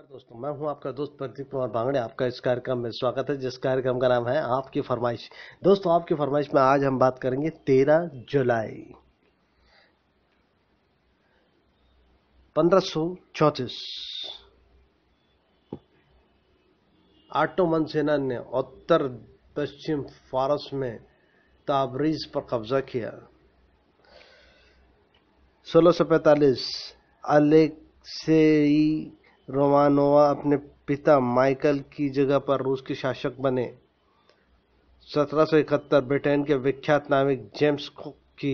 नमस्कार दोस्तों मैं हूं आपका दोस्त प्रदीप कुमार बांगड़े आपका इस कार्यक्रम में स्वागत है जिस कार्यक्रम का नाम है आपकी फरमाइश दोस्तों आपकी फरमाइश में आज हम बात करेंगे तेरह जुलाई पंद्रह सौ चौंतीस सेना ने उत्तर पश्चिम फारस में ताबरीज पर कब्जा किया 1645 पैतालीस रोमानोवा अपने पिता माइकल की जगह पर रूस के शासक बने 1771 ब्रिटेन के विख्यात नाविक जेम्स कुक की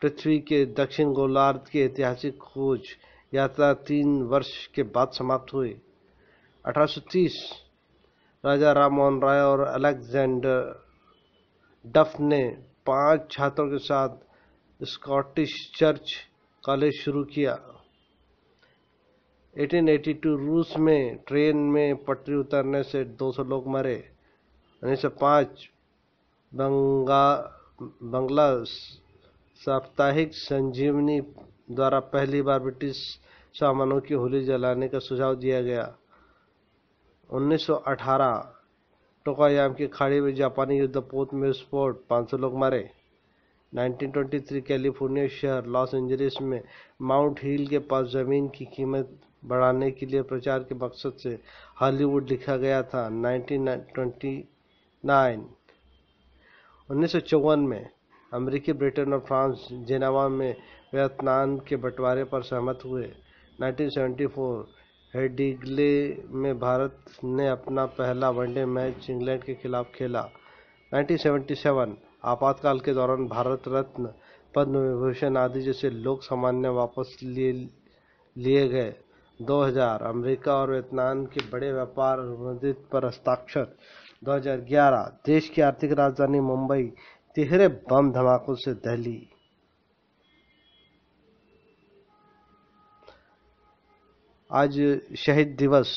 पृथ्वी के दक्षिण गोलार्ध की ऐतिहासिक खोज यात्रा तीन वर्ष के बाद समाप्त हुई 1830 राजा राम मोहन राय और अलेक्जेंडर डफ ने पांच छात्रों के साथ स्कॉटिश चर्च कॉलेज शुरू किया 1882 रूस में ट्रेन में पटरी उतरने से 200 लोग मरे 1905 बंगा बंगला साप्ताहिक संजीवनी द्वारा पहली बार ब्रिटिश सामानों की होली जलाने का सुझाव दिया गया 1918 टोकायाम की खाड़ी में जापानी युद्धपोत में विस्फोट 500 लोग मरे 1923 कैलिफोर्निया शहर लॉस एंजलिस में माउंट हिल के पास ज़मीन की कीमत बढ़ाने के लिए प्रचार के मकसद से हॉलीवुड लिखा गया था 1929 1954 में अमेरिकी ब्रिटेन और फ्रांस जेनावा में वियतनाम के बंटवारे पर सहमत हुए 1974 हेडिगले में भारत ने अपना पहला वनडे मैच इंग्लैंड के खिलाफ खेला 1977 आपातकाल के दौरान भारत रत्न पद्म विभूषण आदि जैसे लोक सामान्य वापस लिए लिए गए 2000 अमेरिका और वियतनाम के बड़े व्यापार अनुबंधित पर हस्ताक्षर 2011 देश की आर्थिक राजधानी मुंबई तिहरे बम धमाकों से दहली आज शहीद दिवस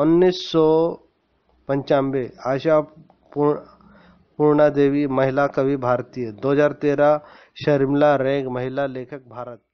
1995 आशा पूर्णा देवी महिला कवि भारतीय 2013 शर्मिला रेग महिला लेखक भारत